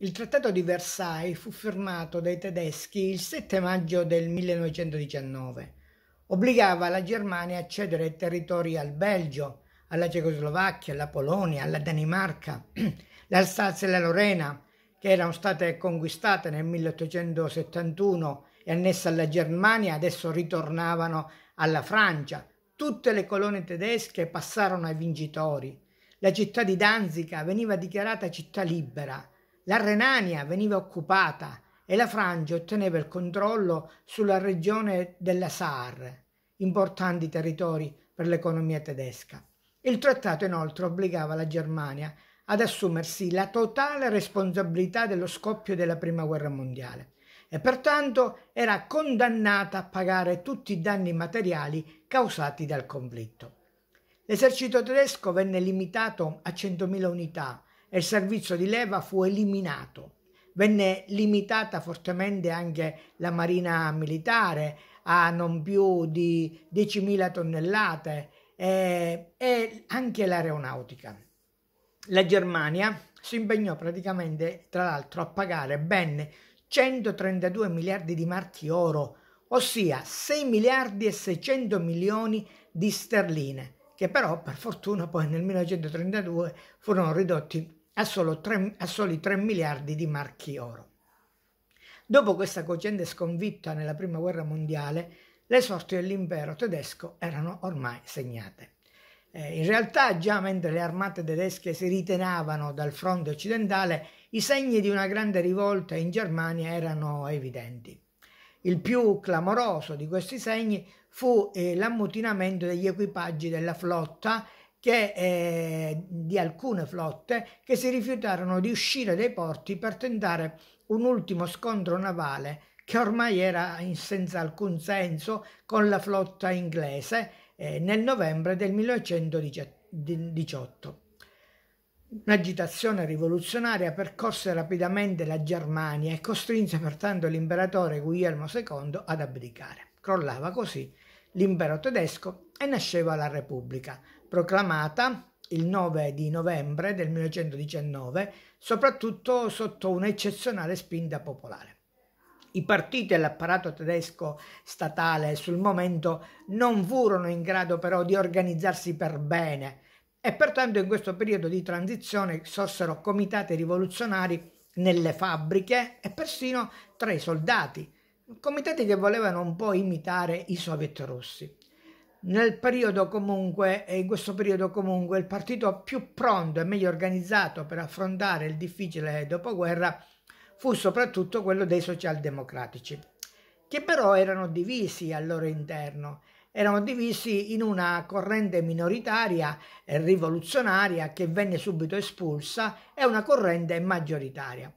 Il Trattato di Versailles fu firmato dai tedeschi il 7 maggio del 1919. Obbligava la Germania a cedere territori al Belgio, alla Cecoslovacchia, alla Polonia, alla Danimarca, l'Alsazia e la Lorena, che erano state conquistate nel 1871 e annesse alla Germania, adesso ritornavano alla Francia. Tutte le colonie tedesche passarono ai vincitori. La città di Danzica veniva dichiarata città libera la Renania veniva occupata e la Francia otteneva il controllo sulla regione della Saar, importanti territori per l'economia tedesca. Il trattato inoltre obbligava la Germania ad assumersi la totale responsabilità dello scoppio della Prima Guerra Mondiale e pertanto era condannata a pagare tutti i danni materiali causati dal conflitto. L'esercito tedesco venne limitato a 100.000 unità e il servizio di leva fu eliminato. Venne limitata fortemente anche la marina militare a non più di 10.000 tonnellate e, eh, e anche l'aeronautica. La Germania si impegnò praticamente, tra l'altro, a pagare ben 132 miliardi di marchi oro, ossia 6 miliardi e 600 milioni di sterline, che però per fortuna poi nel 1932 furono ridotti a, 3, a soli 3 miliardi di marchi oro. Dopo questa cocente sconfitta nella Prima Guerra Mondiale, le sorti dell'impero tedesco erano ormai segnate. Eh, in realtà già mentre le armate tedesche si ritenavano dal fronte occidentale, i segni di una grande rivolta in Germania erano evidenti. Il più clamoroso di questi segni fu eh, l'ammutinamento degli equipaggi della flotta che, eh, di alcune flotte che si rifiutarono di uscire dai porti per tentare un ultimo scontro navale che ormai era senza alcun senso con la flotta inglese eh, nel novembre del 1918. L'agitazione rivoluzionaria percorse rapidamente la Germania e costrinse pertanto l'imperatore Guglielmo II ad abdicare. Crollava così l'impero tedesco e nasceva la Repubblica, proclamata il 9 di novembre del 1919, soprattutto sotto un'eccezionale spinta popolare. I partiti e l'apparato tedesco statale sul momento non furono in grado però di organizzarsi per bene e pertanto in questo periodo di transizione sorsero comitati rivoluzionari nelle fabbriche e persino tra i soldati, comitati che volevano un po' imitare i soviet russi nel periodo comunque, in questo periodo comunque, il partito più pronto e meglio organizzato per affrontare il difficile dopoguerra fu soprattutto quello dei socialdemocratici, che però erano divisi al loro interno, erano divisi in una corrente minoritaria e rivoluzionaria che venne subito espulsa e una corrente maggioritaria.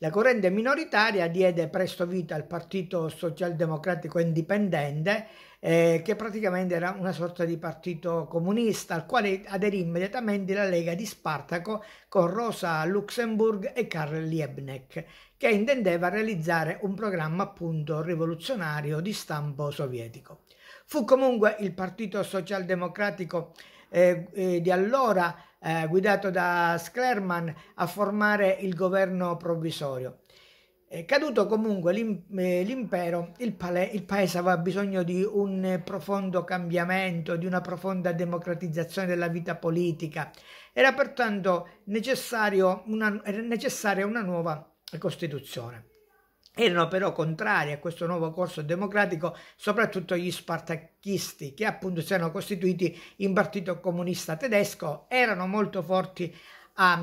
La corrente minoritaria diede presto vita al Partito Socialdemocratico Indipendente, eh, che praticamente era una sorta di partito comunista, al quale aderì immediatamente la Lega di Spartaco con Rosa Luxemburg e Karl Liebknecht, che intendeva realizzare un programma appunto rivoluzionario di stampo sovietico. Fu comunque il Partito Socialdemocratico eh, eh, di allora eh, guidato da Sclerman a formare il governo provvisorio. Eh, caduto comunque eh, l'impero, il, il, paese aveva bisogno di un profondo cambiamento, di una profonda democratizzazione della vita politica. Era pertanto necessaria una, una nuova Costituzione. Erano però contrari a questo nuovo corso democratico soprattutto gli spartachisti che appunto si erano costituiti in partito comunista tedesco, erano molto forti a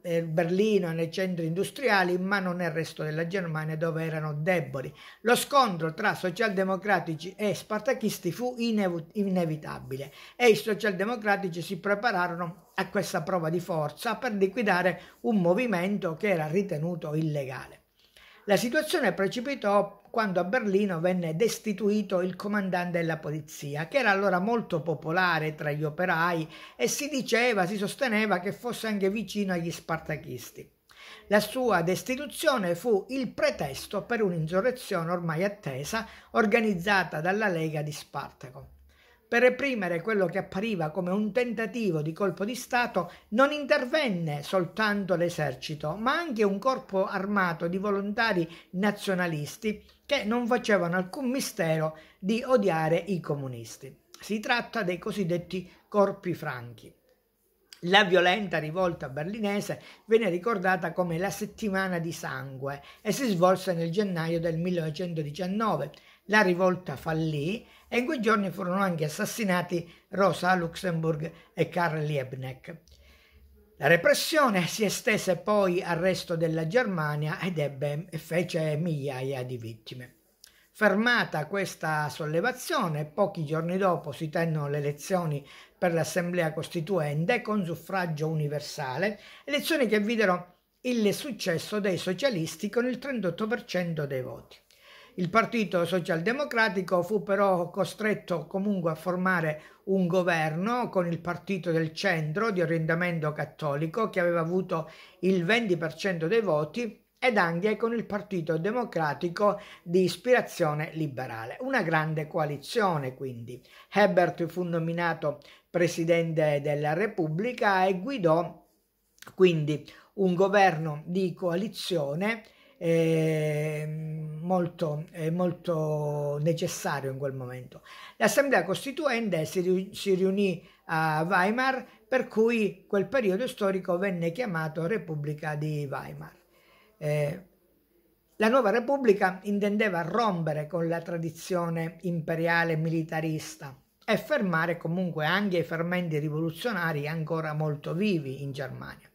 eh, Berlino e nei centri industriali, ma non nel resto della Germania dove erano deboli. Lo scontro tra socialdemocratici e spartachisti fu inevitabile e i socialdemocratici si prepararono a questa prova di forza per liquidare un movimento che era ritenuto illegale. La situazione precipitò quando a Berlino venne destituito il comandante della polizia, che era allora molto popolare tra gli operai e si diceva, si sosteneva che fosse anche vicino agli spartachisti. La sua destituzione fu il pretesto per un'insurrezione ormai attesa organizzata dalla Lega di Spartaco per reprimere quello che appariva come un tentativo di colpo di Stato, non intervenne soltanto l'esercito, ma anche un corpo armato di volontari nazionalisti che non facevano alcun mistero di odiare i comunisti. Si tratta dei cosiddetti corpi franchi. La violenta rivolta berlinese viene ricordata come la settimana di sangue e si svolse nel gennaio del 1919. La rivolta fallì e in quei giorni furono anche assassinati Rosa Luxemburg e Karl Liebknecht. La repressione si estese poi al resto della Germania ed ebbe e fece migliaia di vittime. Fermata questa sollevazione, pochi giorni dopo si tennero le elezioni per l'Assemblea Costituente con suffragio universale, elezioni che videro il successo dei socialisti con il 38% dei voti. Il Partito Socialdemocratico fu però costretto comunque a formare un governo con il Partito del Centro di orientamento cattolico che aveva avuto il 20% dei voti ed anche con il Partito Democratico di ispirazione liberale. Una grande coalizione quindi. Herbert fu nominato presidente della Repubblica e guidò quindi un governo di coalizione eh, molto, eh, molto, necessario in quel momento. L'Assemblea Costituente si, si riunì a Weimar, per cui quel periodo storico venne chiamato Repubblica di Weimar. Eh, la nuova Repubblica intendeva rompere con la tradizione imperiale militarista e fermare comunque anche i fermenti rivoluzionari ancora molto vivi in Germania.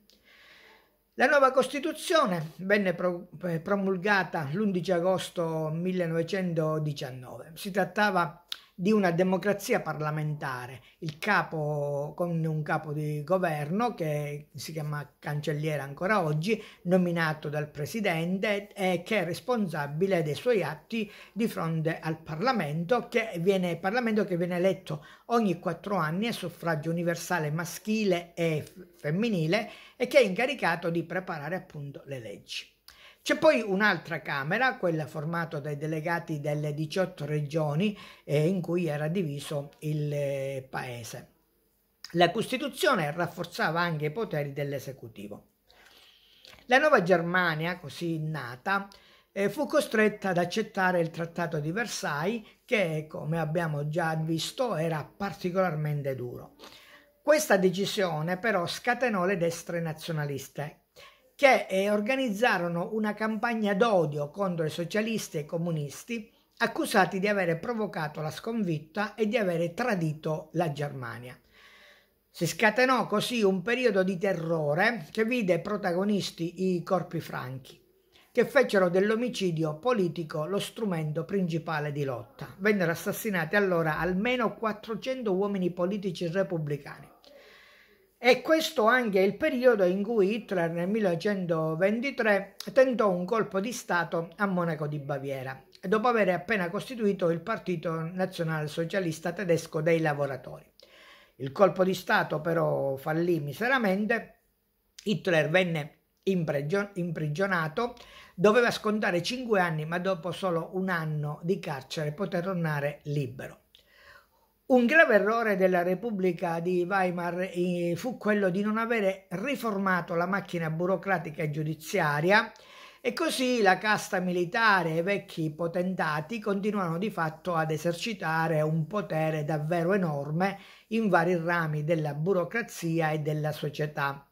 La nuova Costituzione venne eh, promulgata l'11 agosto 1919. Si trattava di una democrazia parlamentare, il capo con un capo di governo che si chiama cancelliere ancora oggi, nominato dal presidente e che è responsabile dei suoi atti di fronte al Parlamento che viene, Parlamento che viene eletto ogni quattro anni a suffragio universale maschile e femminile e che è incaricato di preparare appunto le leggi. C'è poi un'altra Camera, quella formata dai delegati delle 18 regioni eh, in cui era diviso il eh, paese. La Costituzione rafforzava anche i poteri dell'esecutivo. La Nuova Germania, così nata, eh, fu costretta ad accettare il Trattato di Versailles che, come abbiamo già visto, era particolarmente duro. Questa decisione però scatenò le destre nazionaliste che eh, organizzarono una campagna d'odio contro i socialisti e i comunisti accusati di avere provocato la sconfitta e di avere tradito la Germania. Si scatenò così un periodo di terrore che vide protagonisti i corpi franchi, che fecero dell'omicidio politico lo strumento principale di lotta. Vennero assassinati allora almeno 400 uomini politici repubblicani. E questo anche è il periodo in cui Hitler nel 1923 tentò un colpo di Stato a Monaco di Baviera, dopo aver appena costituito il Partito Nazionalsocialista Tedesco dei Lavoratori. Il colpo di Stato però fallì miseramente, Hitler venne imprigionato, doveva scontare cinque anni, ma dopo solo un anno di carcere poté tornare libero. Un grave errore della Repubblica di Weimar eh, fu quello di non avere riformato la macchina burocratica e giudiziaria e così la casta militare e i vecchi potentati continuano di fatto ad esercitare un potere davvero enorme in vari rami della burocrazia e della società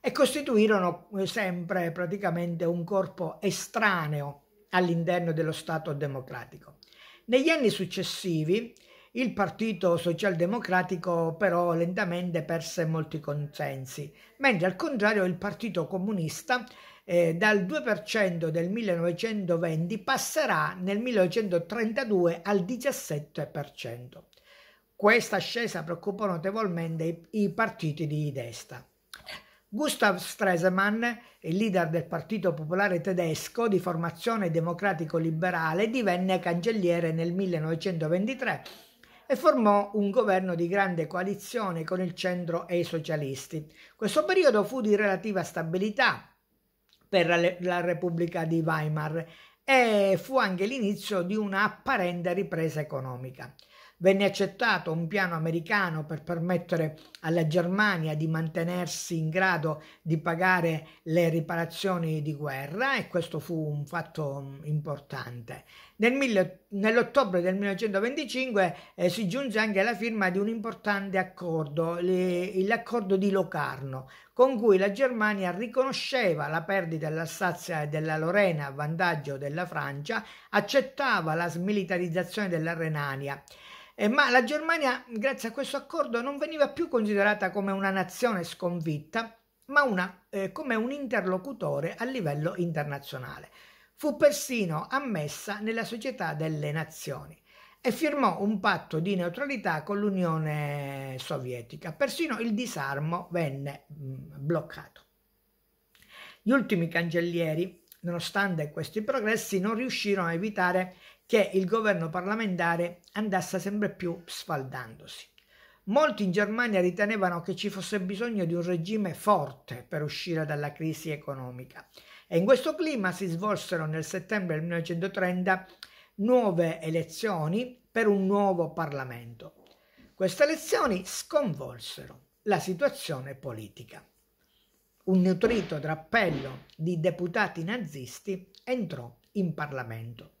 e costituirono eh, sempre praticamente un corpo estraneo all'interno dello Stato democratico. Negli anni successivi il Partito Socialdemocratico però lentamente perse molti consensi, mentre al contrario il Partito Comunista eh, dal 2% del 1920 passerà nel 1932 al 17%. Questa ascesa preoccupò notevolmente i, i partiti di destra. Gustav Stresemann, il leader del Partito Popolare Tedesco di formazione democratico-liberale, divenne cancelliere nel 1923 e formò un governo di grande coalizione con il centro e i socialisti. Questo periodo fu di relativa stabilità per la Repubblica di Weimar e fu anche l'inizio di una apparente ripresa economica. Venne accettato un piano americano per permettere alla Germania di mantenersi in grado di pagare le riparazioni di guerra e questo fu un fatto mm, importante. Nel nell'ottobre del 1925 eh, si giunse anche alla firma di un importante accordo, l'accordo di Locarno, con cui la Germania riconosceva la perdita dell'Assazia e della Lorena a vantaggio della Francia, accettava la smilitarizzazione della Renania eh, ma la Germania, grazie a questo accordo, non veniva più considerata come una nazione sconfitta, ma una, eh, come un interlocutore a livello internazionale. Fu persino ammessa nella Società delle Nazioni e firmò un patto di neutralità con l'Unione Sovietica. Persino il disarmo venne mh, mm, bloccato. Gli ultimi cancellieri, nonostante questi progressi, non riuscirono a evitare che il governo parlamentare andasse sempre più sfaldandosi. Molti in Germania ritenevano che ci fosse bisogno di un regime forte per uscire dalla crisi economica e in questo clima si svolsero nel settembre 1930 nuove elezioni per un nuovo Parlamento. Queste elezioni sconvolsero la situazione politica. Un nutrito drappello di deputati nazisti entrò in Parlamento.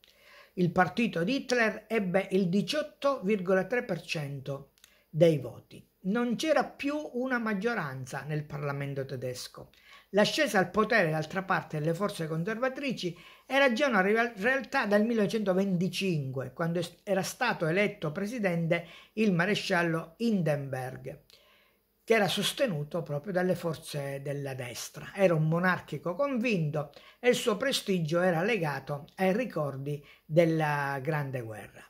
Il partito di Hitler ebbe il 18,3% dei voti. Non c'era più una maggioranza nel Parlamento tedesco. L'ascesa al potere, d'altra parte, delle forze conservatrici era già una realtà dal 1925, quando era stato eletto presidente il maresciallo Hindenburg che era sostenuto proprio dalle forze della destra. Era un monarchico convinto e il suo prestigio era legato ai ricordi della Grande Guerra.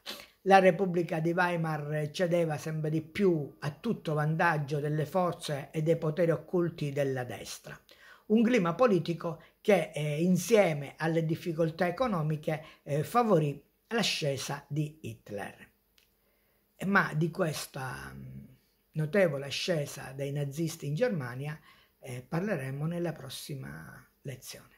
La Repubblica di Weimar cedeva sempre di più a tutto vantaggio delle forze e dei poteri occulti della destra. Un clima politico che eh, insieme alle difficoltà economiche eh, favorì l'ascesa di Hitler. Ma di questa notevole ascesa dei nazisti in Germania, eh, parleremo nella prossima lezione.